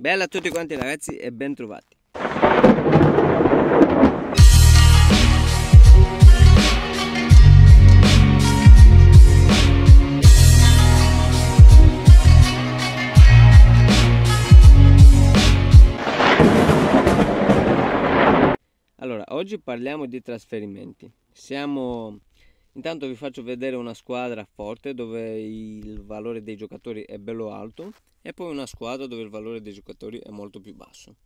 Bella a tutti quanti ragazzi e ben trovati. Allora, oggi parliamo di trasferimenti. Siamo Intanto vi faccio vedere una squadra forte dove il valore dei giocatori è bello alto e poi una squadra dove il valore dei giocatori è molto più basso.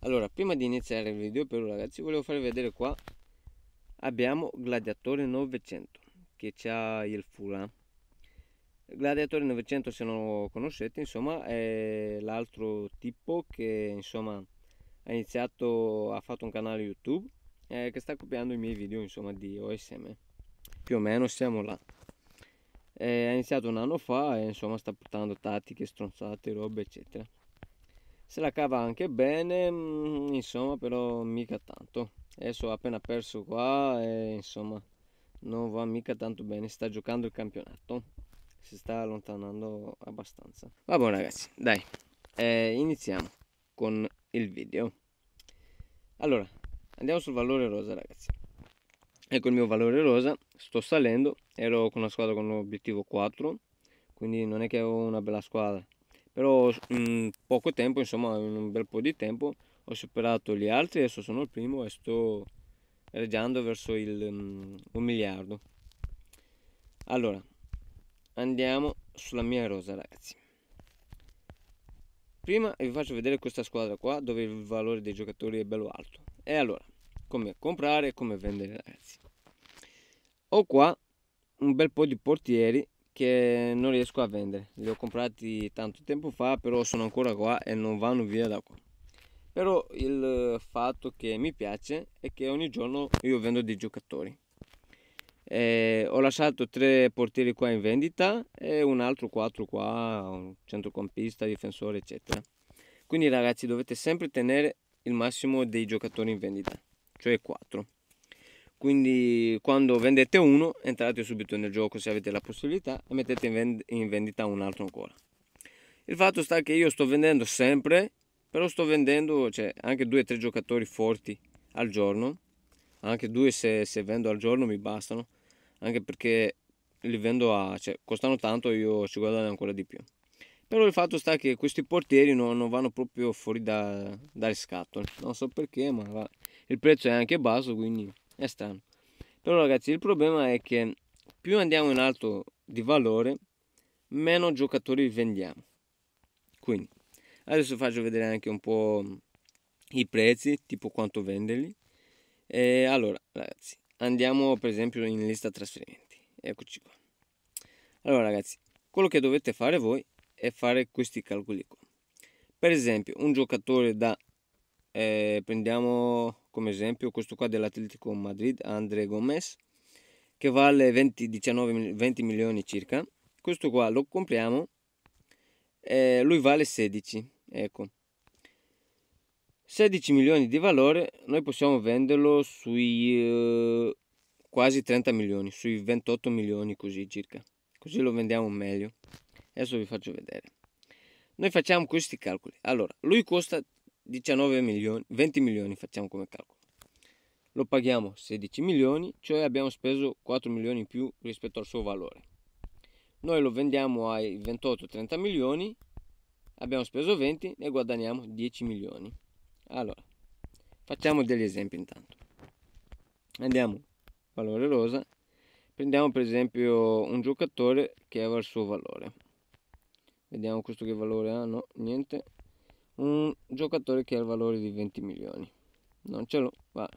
Allora, prima di iniziare il video però ragazzi volevo farvi vedere qua abbiamo Gladiatore 900 che c'ha il Fula. Eh. Gladiatore 900 se non lo conoscete insomma è l'altro tipo che insomma ha iniziato, ha fatto un canale YouTube eh, che sta copiando i miei video insomma di OSM più o meno siamo là ha iniziato un anno fa e insomma sta portando tattiche, stronzate, robe eccetera. Se la cava anche bene, mm, insomma però mica tanto. Adesso ha appena perso qua e insomma non va mica tanto bene, sta giocando il campionato, si sta allontanando abbastanza. Va bene ragazzi, dai, eh, iniziamo con il video. Allora, andiamo sul valore rosa ragazzi ecco il mio valore rosa sto salendo ero con una squadra con l'obiettivo 4 quindi non è che avevo una bella squadra però in mm, poco tempo insomma in un bel po' di tempo ho superato gli altri adesso sono il primo e sto reggiando verso il um, un miliardo allora andiamo sulla mia rosa ragazzi prima vi faccio vedere questa squadra qua dove il valore dei giocatori è bello alto e allora come comprare e come vendere ragazzi ho qua un bel po' di portieri che non riesco a vendere li ho comprati tanto tempo fa però sono ancora qua e non vanno via da qua però il fatto che mi piace è che ogni giorno io vendo dei giocatori e ho lasciato tre portieri qua in vendita e un altro quattro qua un centrocampista difensore eccetera quindi ragazzi dovete sempre tenere il massimo dei giocatori in vendita cioè 4 quindi quando vendete uno entrate subito nel gioco se avete la possibilità e mettete in, vend in vendita un altro ancora il fatto sta che io sto vendendo sempre però sto vendendo cioè, anche 2-3 giocatori forti al giorno anche due se, se, vendo al giorno mi bastano anche perché li vendo a cioè, costano tanto io ci guadagno ancora di più però il fatto sta che questi portieri non, non vanno proprio fuori da, dalle scatole non so perché ma va il prezzo è anche basso, quindi è strano. Però ragazzi, il problema è che più andiamo in alto di valore, meno giocatori vendiamo. Quindi, adesso faccio vedere anche un po' i prezzi, tipo quanto venderli. E allora, ragazzi, andiamo per esempio in lista trasferimenti. Eccoci qua. Allora, ragazzi, quello che dovete fare voi è fare questi calcoli qua. Per esempio, un giocatore da eh, prendiamo come esempio questo qua dell'Atletico Madrid, Andre Gomez, che vale 20, 19, 20 milioni circa. Questo qua lo compriamo, eh, lui vale 16, ecco. 16 milioni di valore, noi possiamo venderlo sui eh, quasi 30 milioni, sui 28 milioni così circa. Così lo vendiamo meglio. Adesso vi faccio vedere. Noi facciamo questi calcoli. Allora, lui costa 19 milioni, 20 milioni facciamo come calcolo. Lo paghiamo 16 milioni, cioè abbiamo speso 4 milioni in più rispetto al suo valore. Noi lo vendiamo ai 28-30 milioni, abbiamo speso 20, ne guadagniamo 10 milioni. Allora, facciamo degli esempi intanto. Andiamo, valore rosa, prendiamo per esempio un giocatore che aveva il suo valore. Vediamo questo che valore ha, no, niente, giocatore che ha il valore di 20 milioni. Non ce l'ho, va.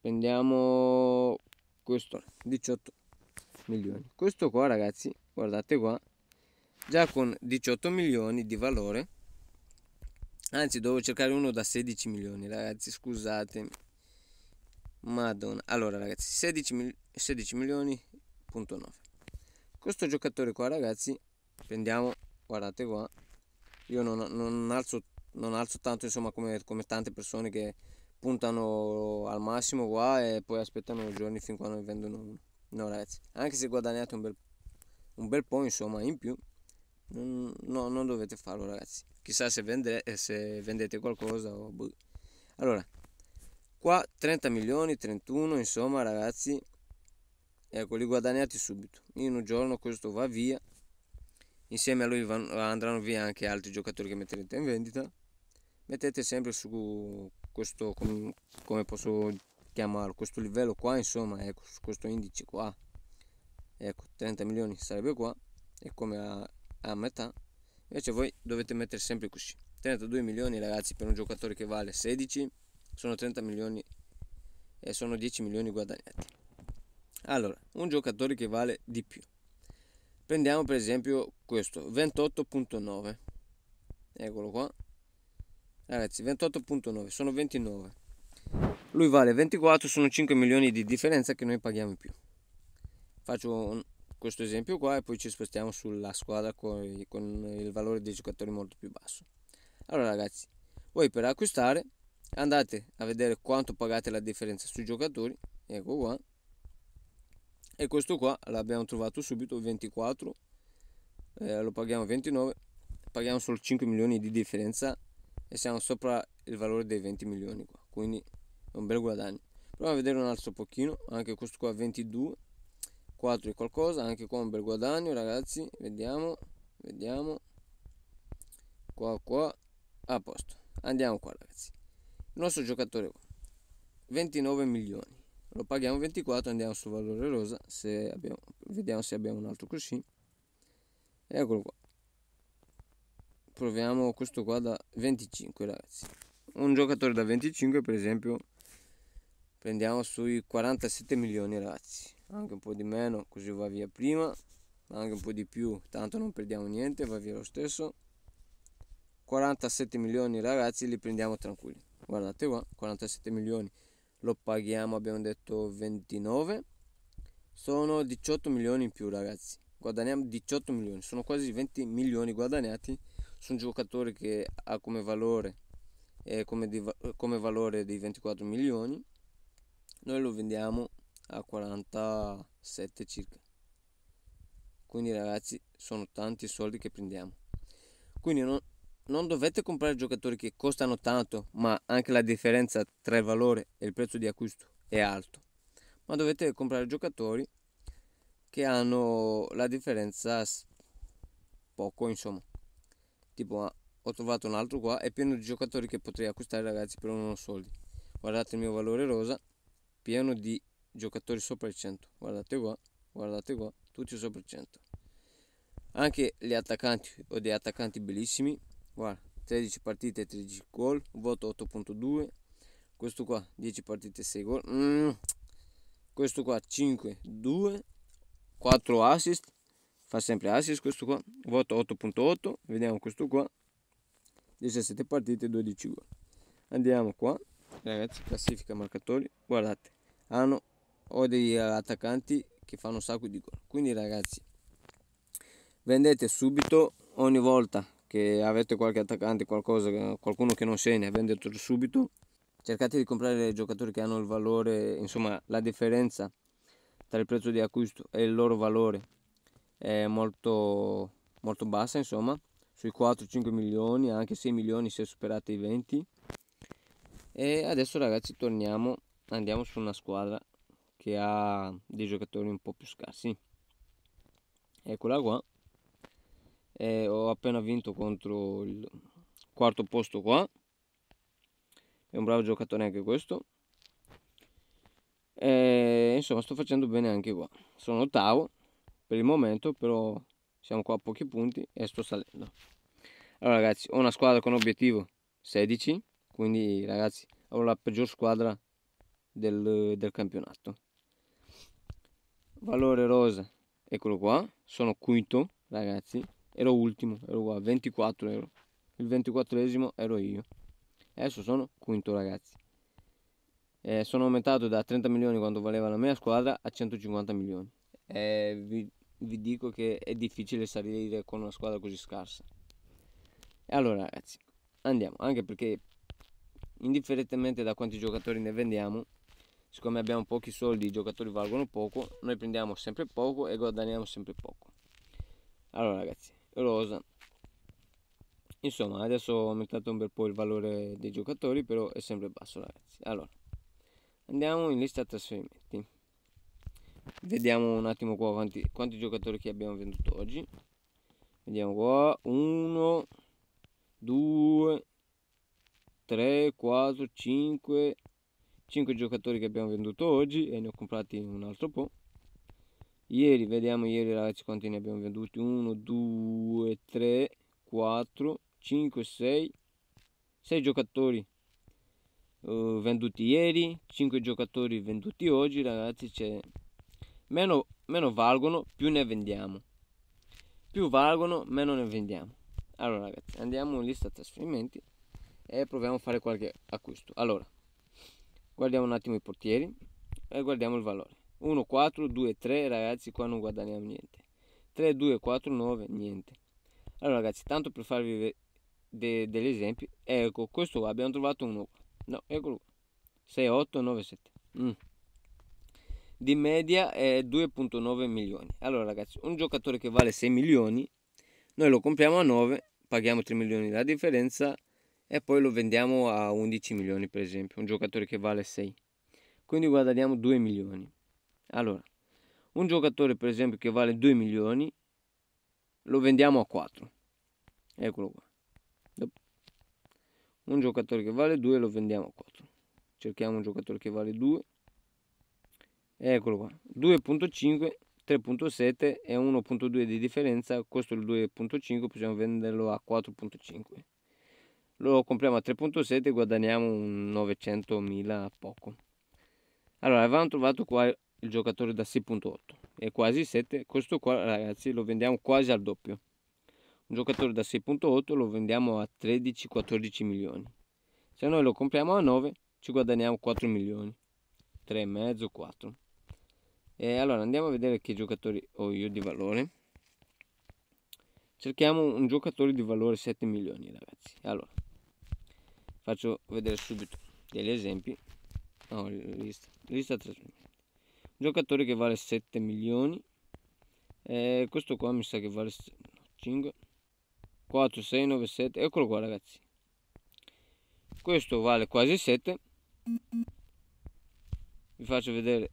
Prendiamo questo, 18 milioni. Questo qua ragazzi, guardate qua, già con 18 milioni di valore. Anzi, devo cercare uno da 16 milioni, ragazzi, scusatemi. Madonna. Allora, ragazzi, 16, mil 16 9. Questo giocatore qua, ragazzi, prendiamo, guardate qua, io non, non, alzo, non alzo, tanto insomma, come, come, tante persone che puntano al massimo qua e poi aspettano giorni fin quando vendono uno. No ragazzi, anche se guadagnate un bel, un bel po' insomma in più, non, no, non dovete farlo ragazzi. Chissà se, vende, eh, se vendete qualcosa o... Boh. Allora, qua 30 milioni, 31 insomma ragazzi, ecco, li guadagnati subito. In un giorno questo va via insieme a lui andranno via anche altri giocatori che metterete in vendita mettete sempre su questo come posso chiamarlo questo livello qua insomma ecco su questo indice qua ecco 30 milioni sarebbe qua e come a, a metà invece voi dovete mettere sempre così 32 milioni ragazzi per un giocatore che vale 16 sono 30 milioni e sono 10 milioni guadagnati allora un giocatore che vale di più prendiamo per esempio questo 28.9 eccolo qua ragazzi 28.9 sono 29 lui vale 24 sono 5 milioni di differenza che noi paghiamo in più faccio un, questo esempio qua e poi ci spostiamo sulla squadra con, con il valore dei giocatori molto più basso allora ragazzi voi per acquistare andate a vedere quanto pagate la differenza sui giocatori ecco qua e questo qua l'abbiamo trovato subito 24 eh, lo paghiamo 29 paghiamo solo 5 milioni di differenza e siamo sopra il valore dei 20 milioni qua quindi è un bel guadagno proviamo a vedere un altro pochino anche questo qua 22 4 e qualcosa anche qua un bel guadagno ragazzi vediamo vediamo qua qua a posto andiamo qua ragazzi il nostro giocatore 29 milioni lo paghiamo 24 andiamo sul valore rosa se abbiamo, vediamo se abbiamo un altro così eccolo qua proviamo questo qua da 25 ragazzi un giocatore da 25 per esempio prendiamo sui 47 milioni ragazzi anche un po' di meno così va via prima anche un po' di più tanto non perdiamo niente va via lo stesso 47 milioni ragazzi li prendiamo tranquilli guardate qua 47 milioni lo paghiamo abbiamo detto 29 sono 18 milioni in più ragazzi guadagniamo 18 milioni sono quasi 20 milioni guadagnati su un giocatore che ha come valore eh, come, di, come valore di 24 milioni noi lo vendiamo a 47 circa quindi ragazzi sono tanti soldi che prendiamo quindi non, non dovete comprare giocatori che costano tanto, ma anche la differenza tra il valore e il prezzo di acquisto è alto, ma dovete comprare giocatori che hanno la differenza poco, insomma. Tipo, ah, ho trovato un altro qua, è pieno di giocatori che potrei acquistare ragazzi per uno soldi. Guardate il mio valore rosa, pieno di giocatori sopra il 100. Guardate qua, guardate qua, tutti sopra il 100. Anche gli attaccanti, ho dei attaccanti bellissimi, guarda 13 partite 13 gol voto 8.2 questo qua 10 partite 6 gol mm. questo qua 5 2 4 assist fa sempre assist questo qua voto 8.8 vediamo questo qua 17 partite 12 gol andiamo qua ragazzi classifica marcatori guardate hanno ho degli attaccanti che fanno un sacco di gol quindi ragazzi vendete subito ogni volta che avete qualche attaccante, qualcosa, qualcuno che non se ne e vendetelo subito, cercate di comprare giocatori che hanno il valore, insomma la differenza tra il prezzo di acquisto e il loro valore è molto, molto bassa, insomma, sui 4-5 milioni, anche 6 milioni se superate i 20. E adesso ragazzi torniamo, andiamo su una squadra che ha dei giocatori un po' più scarsi. Eccola qua, eh, ho appena vinto contro il quarto posto qua è un bravo giocatore anche questo e, insomma sto facendo bene anche qua sono ottavo per il momento però siamo qua a pochi punti e sto salendo allora ragazzi ho una squadra con obiettivo 16 quindi ragazzi ho la peggior squadra del, del campionato valore rosa eccolo qua sono quinto ragazzi ero ultimo, ero qua, 24 ero. Il 24esimo ero io. Adesso sono quinto ragazzi. Eh, sono aumentato da 30 milioni quando valeva la mia squadra a 150 milioni. Eh, vi, vi, dico che è difficile salire con una squadra così scarsa. E allora ragazzi, andiamo, anche perché indifferentemente da quanti giocatori ne vendiamo, siccome abbiamo pochi soldi, i giocatori valgono poco, noi prendiamo sempre poco e guadagniamo sempre poco. Allora ragazzi, rosa insomma adesso ho aumentato un bel po' il valore dei giocatori però è sempre basso ragazzi allora andiamo in lista trasferimenti vediamo un attimo qua quanti, quanti giocatori che abbiamo venduto oggi vediamo qua 1 2 3 4 5 5 giocatori che abbiamo venduto oggi e ne ho comprati un altro po' ieri vediamo ieri ragazzi quanti ne abbiamo venduti 1 2 3 4 5 6 6 giocatori uh, venduti ieri 5 giocatori venduti oggi ragazzi cioè, meno, meno valgono più ne vendiamo più valgono meno ne vendiamo allora ragazzi andiamo in lista trasferimenti e proviamo a fare qualche acquisto allora guardiamo un attimo i portieri e guardiamo il valore 1, 4, 2, 3, ragazzi qua non guadagniamo niente. 3, 2, 4, 9, niente. Allora ragazzi, tanto per farvi de degli esempi, ecco questo qua, abbiamo trovato uno No, eccolo qua. 6, 8, 9, 7. Mm. Di media è 2.9 milioni. Allora ragazzi, un giocatore che vale 6 milioni, noi lo compriamo a 9, paghiamo 3 milioni la differenza e poi lo vendiamo a 11 milioni per esempio, un giocatore che vale 6. Quindi guadagniamo 2 milioni. Allora, un giocatore per esempio che vale 2 milioni, lo vendiamo a 4. Eccolo qua. Un giocatore che vale 2 lo vendiamo a 4. Cerchiamo un giocatore che vale 2. Eccolo qua. 2.5, 3.7 e 1.2 di differenza. Questo è il 2.5, possiamo venderlo a 4.5. Lo compriamo a 3.7 guadagniamo un 900.000 a poco. Allora, avevamo trovato qua il giocatore da 6.8 è quasi 7 questo qua ragazzi lo vendiamo quasi al doppio un giocatore da 6.8 lo vendiamo a 13-14 milioni se noi lo compriamo a 9 ci guadagniamo 4 milioni 3 e mezzo 4 e allora andiamo a vedere che giocatori ho io di valore cerchiamo un giocatore di valore 7 milioni ragazzi allora faccio vedere subito degli esempi no, lista, lista 3 milioni giocatore che vale 7 milioni eh, questo qua mi sa che vale 5 4 6 9 7 eccolo qua ragazzi questo vale quasi 7 vi faccio vedere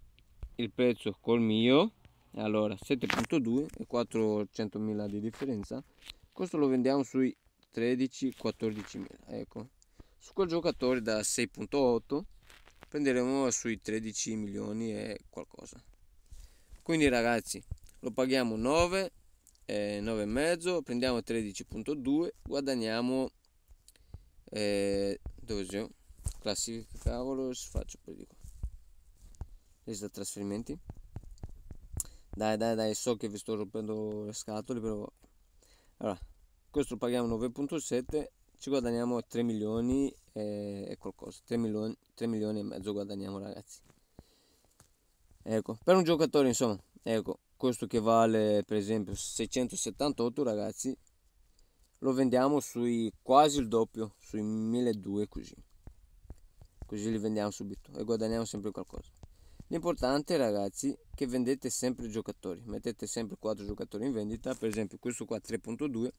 il prezzo col mio allora 7.2 e 400.000 di differenza questo lo vendiamo sui 13 14.000 ecco su quel giocatore da 6.8 prenderemo sui 13 milioni e qualcosa quindi ragazzi lo paghiamo 9 eh, mezzo prendiamo 13.2 guadagniamo eh, dove sono? classifica cavolo faccio poi di qua lista trasferimenti dai dai dai so che vi sto rompendo le scatole però allora questo lo paghiamo 9.7 ci guadagniamo 3 milioni e qualcosa 3 milioni, 3 milioni e mezzo guadagniamo ragazzi ecco per un giocatore insomma ecco questo che vale per esempio 678 ragazzi lo vendiamo sui quasi il doppio sui 1200 così così li vendiamo subito e guadagniamo sempre qualcosa l'importante ragazzi è che vendete sempre i giocatori mettete sempre 4 giocatori in vendita per esempio questo qua 3.2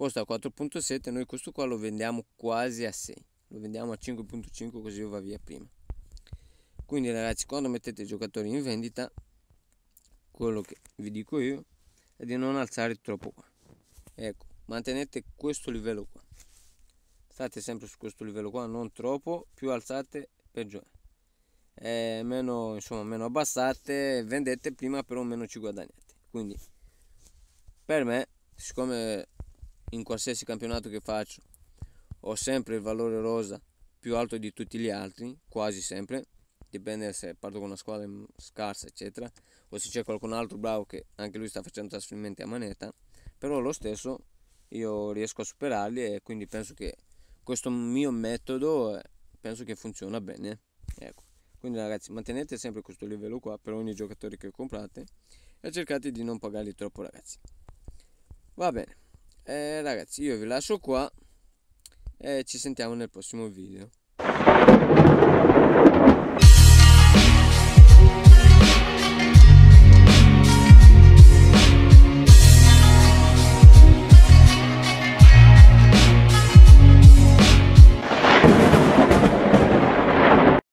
costa 4.7 noi questo qua lo vendiamo quasi a 6 lo vendiamo a 5.5 così va via prima quindi ragazzi quando mettete i giocatori in vendita quello che vi dico io è di non alzare troppo qua ecco mantenete questo livello qua state sempre su questo livello qua non troppo più alzate peggio eh, meno insomma meno abbassate vendete prima però meno ci guadagnate quindi per me siccome in qualsiasi campionato che faccio. Ho sempre il valore rosa più alto di tutti gli altri, quasi sempre, dipende se parto con una squadra scarsa, eccetera, o se c'è qualcun altro bravo che anche lui sta facendo trasferimenti a manetta, però lo stesso io riesco a superarli e quindi penso che questo mio metodo penso che funziona bene. Ecco. Quindi ragazzi mantenete sempre questo livello qua per ogni giocatore che comprate e cercate di non pagarli troppo ragazzi. Va bene eh, ragazzi io vi lascio qua e ci sentiamo nel prossimo video